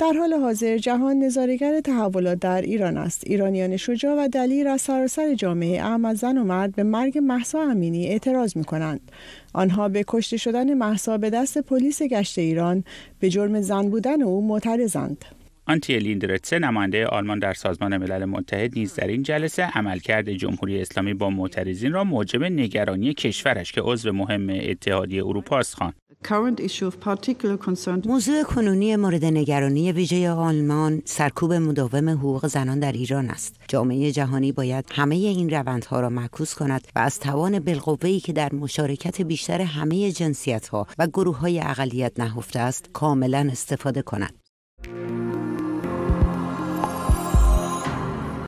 در حال حاضر جهان نظارگر تحولات در ایران است. ایرانیان شجاع و دلیر از سراسر جامعه اهم از زن و مرد به مرگ محسا امینی اعتراض می کنند. آنها به کشته شدن محسا به دست پلیس گشت ایران به جرم زن بودن او معترضند. آنتی لیندرتسه نماینده آلمان در سازمان ملل متحد نیز در این جلسه عملکرد جمهوری اسلامی با معترضین را موجب نگرانی کشورش که عضو مهم اتحادیه اروپا است خواند موضوع کنونی مورد نگرانی ویژه آلمان سرکوب مداوم حقوق زنان در ایران است. جامعه جهانی باید همه این روندها را معکوس کند و از توان بالقوه‌ای که در مشارکت بیشتر همه ها و های اقلیت نهفته است، کاملا استفاده کند.